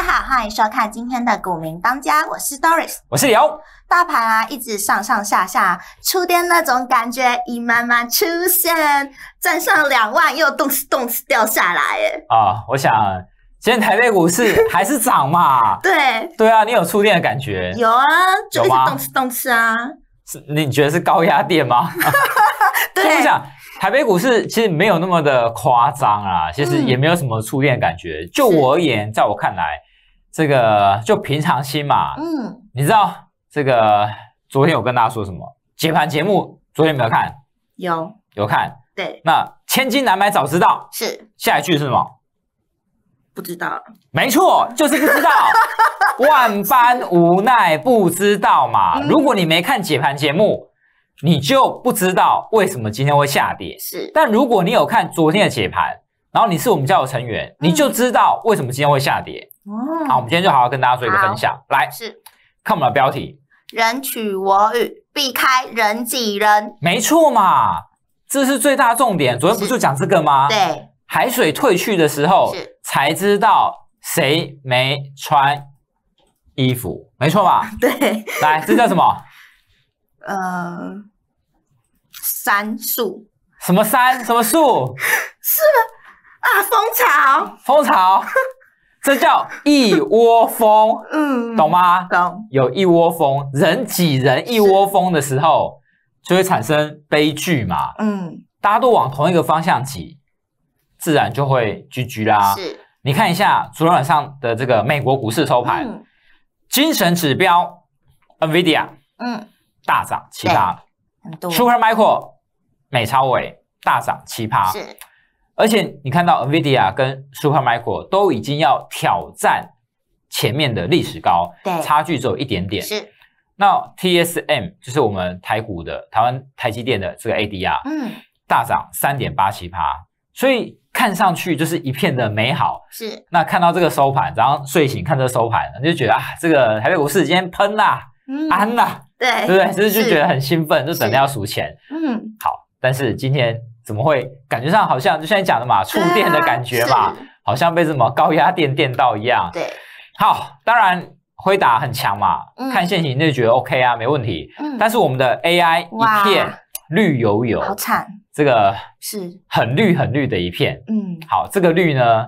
大家好，欢迎收看今天的《股民当家》，我是 Doris，我是刘。大盘啊，一直上上下下，触电那种感觉已慢慢出现，赚上两万又动次动次掉下来，哎。啊，我想今天台北股市还是涨嘛？对，对啊，你有触电的感觉？有啊，就是动次动次啊。是，你觉得是高压电吗？对，我想台北股市其实没有那么的夸张啦，其实也没有什么触电的感觉。就我而言，在我看来。这个就平常心嘛。嗯，你知道这个昨天有跟大家说什么？解盘节目，昨天有没有看？有，有看。对，那千金难买早知道，是。下一句是什么？不知道。没错，就是不知道。万般无奈不知道嘛。如果你没看解盘节目，你就不知道为什么今天会下跌。是。但如果你有看昨天的解盘。然后你是我们家的成员，你就知道为什么今天会下跌。哦，好，我们今天就好好跟大家做一个分享。来，是看我们的标题：人取我与，避开人挤人。没错嘛，这是最大重点。昨天不就讲这个吗？对，海水退去的时候，才知道谁没穿衣服，没错吧？对，来，这叫什么？呃，三数什么三？什么数？是。啊，蜂巢，蜂巢，这叫一窝蜂，嗯，懂吗？懂，有一窝蜂，人挤人，一窝蜂的时候就会产生悲剧嘛，嗯，大家都往同一个方向挤，自然就会聚聚啦。是，你看一下昨天晚上的这个美国股市收盘，精神指标，NVIDIA，嗯，大涨七葩很多，Supermicro，美超伟大涨七葩。是。而且你看到 n v i d i a 跟 Supermicro 都已经要挑战前面的历史高，对，差距只有一点点。是，那 TSM 就是我们台股的台湾台积电的这个 ADR，嗯，大涨三点八七趴，所以看上去就是一片的美好。是，那看到这个收盘，早上睡醒看这个收盘，你就觉得啊，这个台北股市今天喷嗯、安啦，对，对，就是就觉得很兴奋，就等着要数钱。嗯，好，但是今天。怎么会感觉上好像就现在讲的嘛，触电的感觉嘛，好像被什么高压电电到一样。对，好，当然回打很强嘛，看现行就觉得 OK 啊，没问题。嗯，但是我们的 AI 一片绿油油，好惨，这个是很绿很绿的一片。嗯，好，这个绿呢，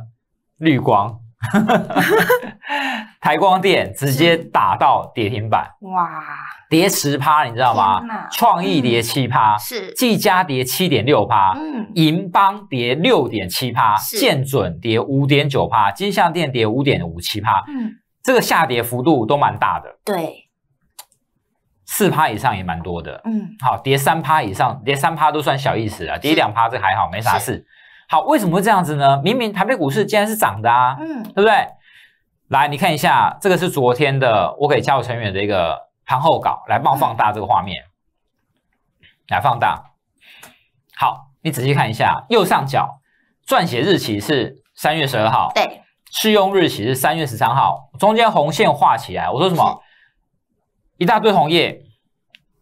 绿光。台光电直接打到跌停板，哇，跌十趴，你知道吗？创意跌七趴，是技嘉跌七点六趴，嗯，银邦跌六点七趴，建准跌五点九趴，金相电跌五点五七趴，嗯，这个下跌幅度都蛮大的，对，四趴以上也蛮多的，嗯，好，跌三趴以上，跌三趴都算小意思了，跌两趴这还好，没啥事。好，为什么会这样子呢？明明台北股市竟然是涨的啊，嗯，对不对？来，你看一下，这个是昨天的，我给加入成员的一个盘后稿，来帮我放大这个画面，来放大。好，你仔细看一下右上角撰写日期是三月十二号，对，试用日期是三月十三号，中间红线画起来，我说什么？一大堆红叶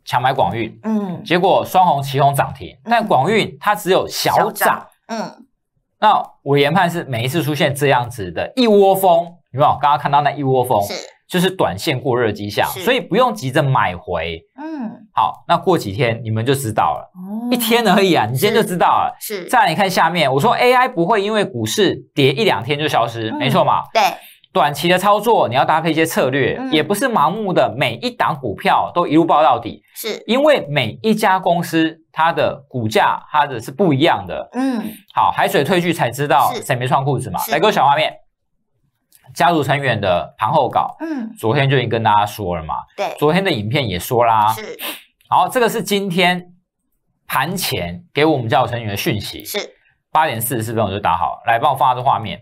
抢买广运，嗯，结果双红旗红涨停，但广运它只有小涨。嗯，那我研判是每一次出现这样子的一窝蜂，有没有？刚刚看到那一窝蜂，是就是短线过热迹象，所以不用急着买回。嗯，好，那过几天你们就知道了。哦，一天而已啊，你今天就知道了。是，再你看下面，我说 AI 不会因为股市跌一两天就消失，没错嘛？对。短期的操作，你要搭配一些策略，也不是盲目的，每一档股票都一路报到底，是因为每一家公司它的股价，它的是不一样的。嗯，好，海水退去才知道谁没穿裤子嘛，来给我小画面，家族成员的盘后稿，嗯，昨天就已经跟大家说了嘛，对，昨天的影片也说啦，是，好，这个是今天盘前给我们家族成员的讯息，是八点四四分我就打好来帮我放下这画面。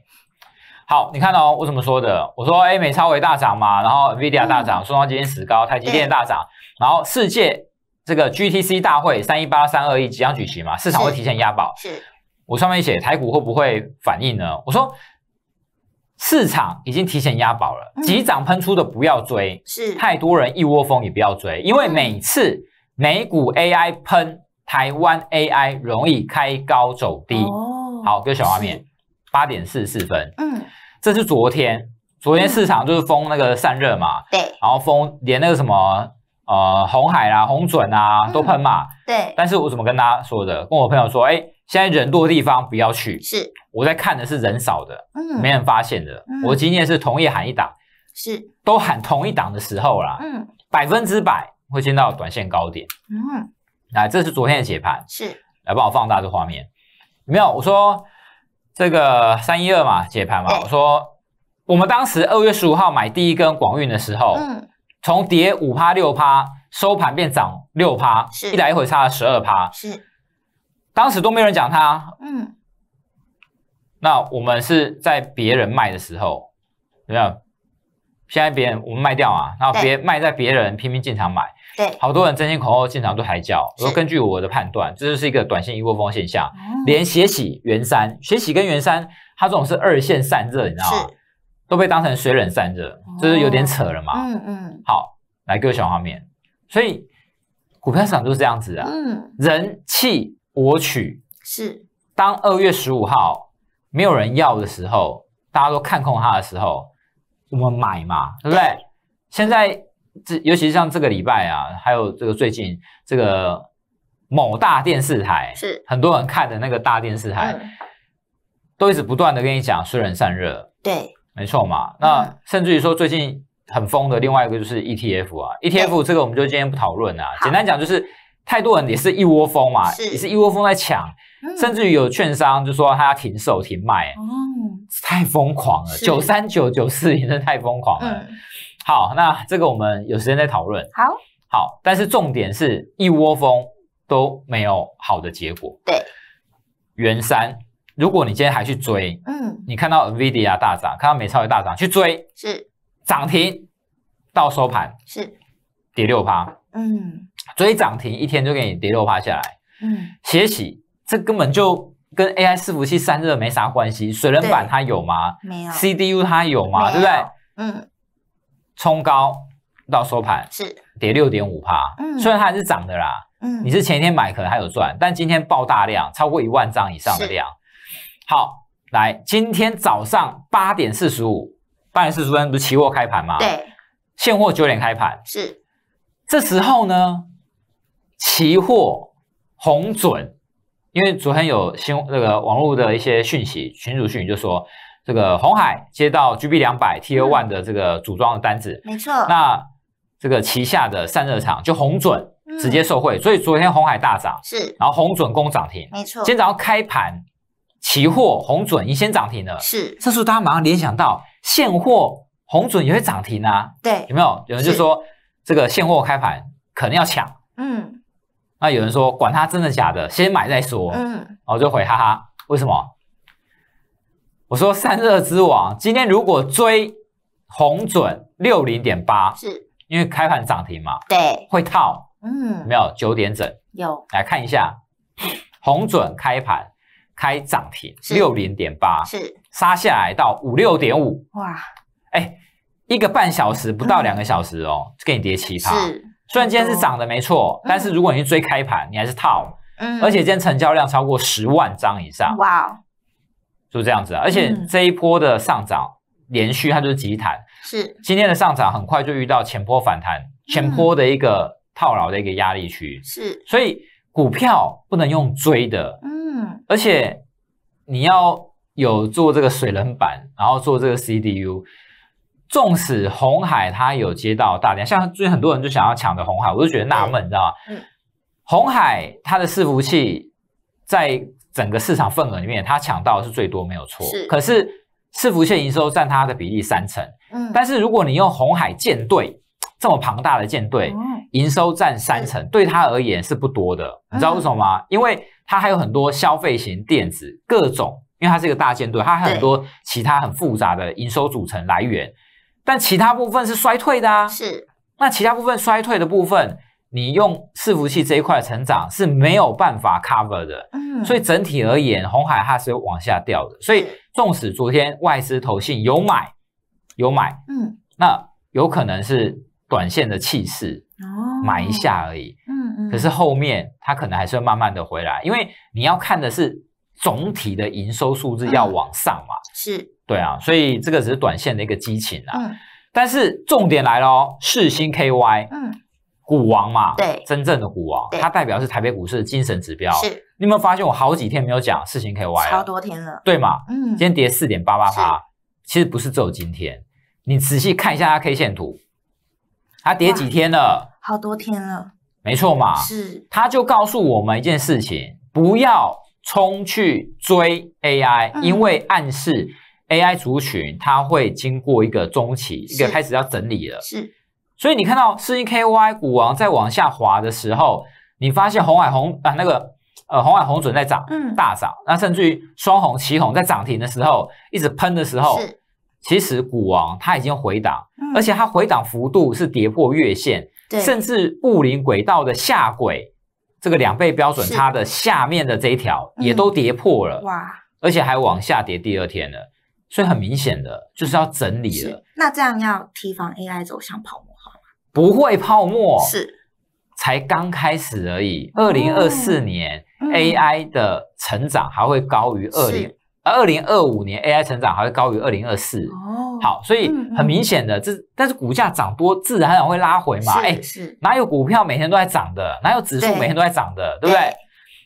好，你看哦，我怎么说的？我说，哎，美超伟大涨嘛，然后 Nvidia 大涨，说方今天死高，台积电大涨，然后世界这个 GTC 大会三一八三二一即将举行嘛，市场会提前押宝。是，我上面写台股会不会反应呢？我说，市场已经提前押宝了，急涨喷出的不要追，是，太多人一窝蜂也不要追，因为每次美股 AI 喷台湾 AI 容易开高走低哦。好，给小画面。八点四四分，嗯，这是昨天，昨天市场就是封那个散热嘛，对，然后封连那个什么呃红海啦、红准啊都喷嘛，对。但是我怎么跟大家说的？跟我朋友说，哎，现在人多的地方不要去。是，我在看的是人少的，嗯，没人发现的。我今天是同意喊一档，是，都喊同一档的时候啦，嗯，百分之百会见到短线高点，嗯。来，这是昨天的解盘，是，来帮我放大这画面，没有，我说。这个三一二嘛解盘嘛，我说我们当时二月十五号买第一根广运的时候，嗯，从跌五趴六趴收盘变涨六趴，是一来一回差了十二趴，是，当时都没有人讲它，嗯，那我们是在别人卖的时候，有没有？现在别人我们卖掉啊，然后别卖在别人拼命进场买，对，好多人争先恐后进场都还叫。我说根据我的判断，这就是一个短线一窝蜂现象。连雪洗、元山、雪洗跟元山，它这种是二线散热，你知道吗？都被当成水冷散热，就是有点扯了嘛。嗯嗯，好，来各位小画面，所以股票市场就是这样子的。嗯，人气我取是当二月十五号没有人要的时候，大家都看空它的时候。我们买嘛，对不对？现在这，尤其像这个礼拜啊，还有这个最近这个某大电视台，是很多人看的那个大电视台，都一直不断的跟你讲，虽然散热，对，没错嘛。那甚至于说最近很疯的另外一个就是 ETF 啊，ETF 这个我们就今天不讨论啊。简单讲就是，太多人也是一窝蜂嘛，也是一窝蜂在抢，甚至于有券商就说他停售停卖，太疯狂了，九三九九四真的太疯狂了。好，那这个我们有时间再讨论。好，好，但是重点是一窝蜂都没有好的结果。对，元三，如果你今天还去追，嗯，你看到 Nvidia 大涨，看到美超也大涨，去追，是涨停到收盘是跌六趴，嗯，追涨停一天就给你跌六趴下来，嗯，歇息，这根本就。跟 AI 伺服器散热没啥关系，水冷板它有吗？没有。CDU 它有吗？对不对？嗯。冲高到收盘是跌六点五趴，嗯，虽然它还是涨的啦，嗯，你是前一天买，可能还有赚，但今天爆大量，超过一万张以上的量。好，来，今天早上八点四十五，八点四十五分不是期货开盘吗？对。现货九点开盘是，这时候呢，期货红准。因为昨天有新那个网络的一些讯息，群主讯息就说，这个红海接到 G B 两百 T O one 的这个组装的单子，没错。那这个旗下的散热厂就红准直接受惠，所以昨天红海大涨，是。然后红准攻涨停，没错。今天早上开盘，期货红准已经先涨停了，是。这时候大家马上联想到现货红准也会涨停啊？对，有没有？有人就说这个现货开盘可能要抢，嗯。那有人说，管它真的假的，先买再说。嗯，我就回哈哈，为什么？我说散热之王今天如果追红准六零点八，是因为开盘涨停嘛？对，会套。嗯，没有九点整有来看一下红准开盘开涨停六零点八是杀下来到五六点五哇，哎，一个半小时不到两个小时哦，给你跌七趴。是。虽然今天是涨的没错，但是如果你去追开盘，你还是套。嗯，而且今天成交量超过十万张以上。哇，就是这样子啊！而且这一波的上涨连续，它就是急弹。是今天的上涨很快就遇到前波反弹，前波的一个套牢的一个压力区。是，所以股票不能用追的。嗯，而且你要有做这个水冷板，然后做这个 CDU。纵使红海它有接到大量，像最近很多人就想要抢的红海，我就觉得纳闷，你知道吗？嗯，红海它的伺服器在整个市场份额里面，它抢到是最多没有错，是。可是伺服器营收占它的比例三成，嗯，但是如果你用红海舰队这么庞大的舰队，营收占三成，对它而言是不多的，你知道为什么吗？因为它还有很多消费型电子各种，因为它是一个大舰队，它很多其他很复杂的营收组成来源。但其他部分是衰退的啊，是。那其他部分衰退的部分，你用伺服器这一块成长是没有办法 cover 的，嗯。所以整体而言，红海它是往下掉的。所以，纵使昨天外资投信有买，有买，嗯，那有可能是短线的气势哦，买一下而已，嗯嗯。可是后面它可能还是会慢慢的回来，因为你要看的是总体的营收数字要往上嘛，是。对啊，所以这个只是短线的一个激情啊。嗯。但是重点来了哦，世星 KY，嗯，股王嘛，对，真正的股王，它代表是台北股市的精神指标。是。你有没有发现我好几天没有讲世星 KY 了？超多天了。对嘛？嗯。今天跌四点八八八，其实不是只有今天。你仔细看一下它 K 线图，它跌几天了？好多天了。没错嘛。是。它就告诉我们一件事情：不要冲去追 AI，因为暗示。AI 族群它会经过一个中期，一个开始要整理了。是，所以你看到四一 K Y 股王在往下滑的时候，你发现红海红啊那个呃红海红准在涨，嗯，大涨。那甚至于双红、旗红在涨停的时候，一直喷的时候，其实股王它已经回档，而且它回档幅度是跌破月线，对，甚至布林轨道的下轨，这个两倍标准它的下面的这一条也都跌破了，哇，而且还往下跌第二天了。所以很明显的就是要整理了。那这样要提防 AI 走向泡沫化吗？不会，泡沫是才刚开始而已。二零二四年 AI 的成长还会高于二零，二零二五年 AI 成长还会高于二零二四。哦，好，所以很明显的，这但是股价涨多，自然然会拉回嘛。哎，是哪有股票每天都在涨的？哪有指数每天都在涨的？对不对？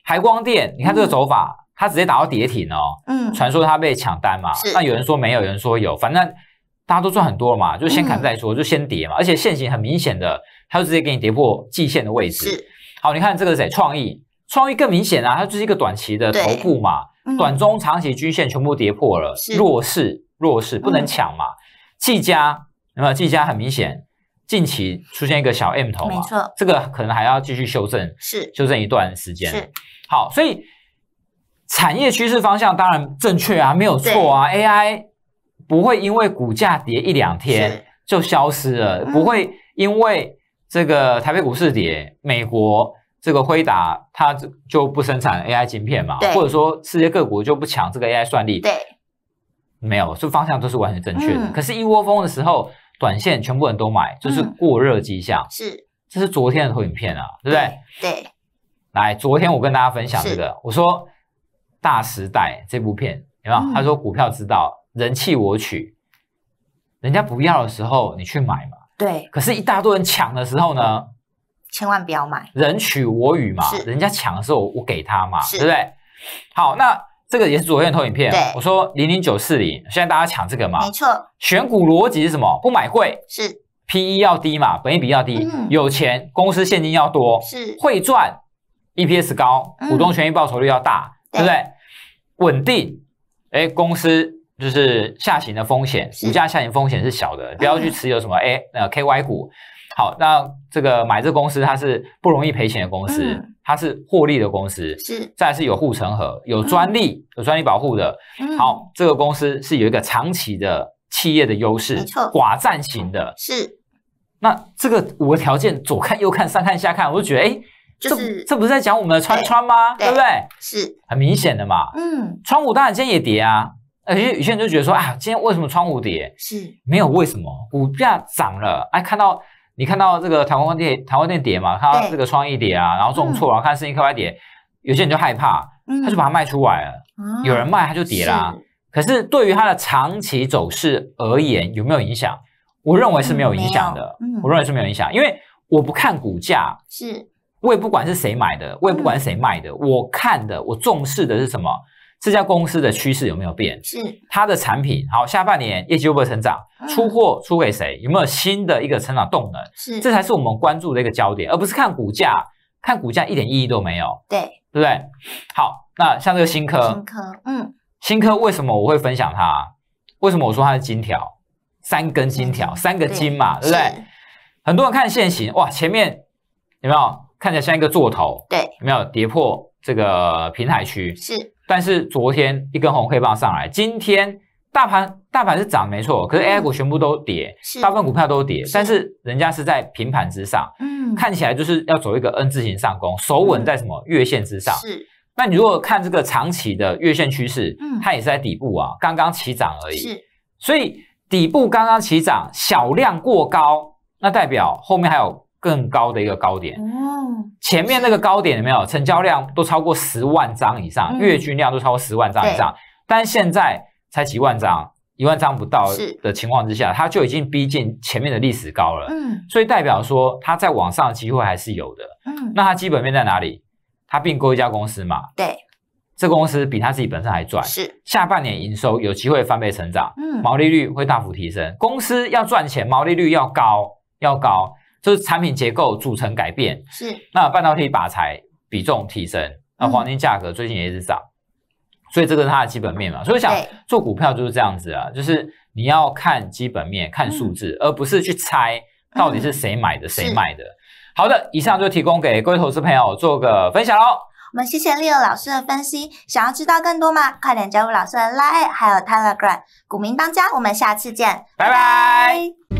海光电，你看这个走法。它直接打到跌停哦，嗯，传说它被抢单嘛，那有人说没有，有人说有，反正大家都赚很多了嘛，就先砍再说，就先跌嘛。而且线形很明显的，它就直接给你跌破季线的位置。好，你看这个谁？创意，创意更明显啊，它就是一个短期的头部嘛，短中长期均线全部跌破了，弱势弱势不能抢嘛。季家，那么季家很明显，近期出现一个小 M 头嘛，没错，这个可能还要继续修正，是，修正一段时间。是。好，所以。产业趋势方向当然正确啊，没有错啊。AI 不会因为股价跌一两天就消失了，不会因为这个台北股市跌，美国这个辉达它就不生产 AI 晶片嘛，或者说世界各国就不抢这个 AI 算力？对，没有，这方向都是完全正确的。可是，一窝蜂的时候，短线全部人都买，就是过热迹象。是，这是昨天的投影片啊，对不对？对，来，昨天我跟大家分享这个，我说。大时代这部片有没有？他说股票知道，人气我取，人家不要的时候你去买嘛。对。可是，一大多人抢的时候呢，千万不要买。人取我予嘛，人家抢的时候我给他嘛，对不对？好，那这个也是昨天投影片。对。我说零零九四零，现在大家抢这个嘛？没错。选股逻辑是什么？不买贵是 P E 要低嘛，本益比要低，有钱公司现金要多，是会赚 E P S 高，股东权益报酬率要大。对不对？稳定，哎，公司就是下行的风险，股价下行风险是小的，不要去持有什么 A 那 KY 股。好，那这个买这公司它是不容易赔钱的公司，它是获利的公司，是再是有护城河，有专利，有专利保护的。好，这个公司是有一个长期的企业的优势，没错，寡占型的。是，那这个五个条件，左看右看，上看下看，我就觉得哎。这这不是在讲我们的川川吗？对不对？是很明显的嘛。嗯，川股当然今天也跌啊。呃，有些人就觉得说，啊，今天为什么川股跌？是没有为什么，股价涨了，哎，看到你看到这个台湾店台湾店跌嘛，看到这个创意跌啊，然后重挫，然后看音鹰外跌，有些人就害怕，他就把它卖出来了。有人卖，他就跌啦。可是对于它的长期走势而言，有没有影响？我认为是没有影响的。我认为是没有影响，因为我不看股价。是。我也不管是谁买的，我也不管谁卖的，我看的，我重视的是什么？这家公司的趋势有没有变？是它的产品好，下半年业绩会不会成长？出货出给谁？有没有新的一个成长动能？是，这才是我们关注的一个焦点，而不是看股价，看股价一点意义都没有，对，对不对？好，那像这个新科，新科，嗯，新科为什么我会分享它？为什么我说它是金条？三根金条，三个金嘛，对不对？很多人看现行，哇，前面有没有？看起来像一个座头，对，没有跌破这个平台区是。但是昨天一根红黑棒上来，今天大盘大盘是涨没错，可是 AI 股全部都跌，大部分股票都跌，但是人家是在平盘之上，嗯，看起来就是要走一个 N 字形上攻，守稳在什么月线之上是。那你如果看这个长期的月线趋势，嗯，它也是在底部啊，刚刚起涨而已是。所以底部刚刚起涨，小量过高，那代表后面还有。更高的一个高点，前面那个高点有没有成交量都超过十万张以上，月均量都超过十万张以上，但现在才几万张，一万张不到的情况之下，它就已经逼近前面的历史高了，嗯，所以代表说它在往上的机会还是有的，嗯，那它基本面在哪里？它并购一家公司嘛，对，这公司比它自己本身还赚，是下半年营收有机会翻倍成长，嗯，毛利率会大幅提升，公司要赚钱，毛利率要高，要高。就是产品结构组成改变，是那半导体拔材比重提升，那黄金价格最近也一直涨，所以这个是它的基本面嘛。所以想做股票就是这样子啊，就是你要看基本面，看数字，而不是去猜到底是谁买的谁卖的。好的，以上就提供给各位投资朋友做个分享喽。我们谢谢 Leo 老师的分析，想要知道更多吗？快点加入老师的拉 e 还有 Telegram，股民当家，我们下次见，拜拜。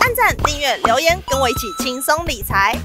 按赞、订阅、留言，跟我一起轻松理财。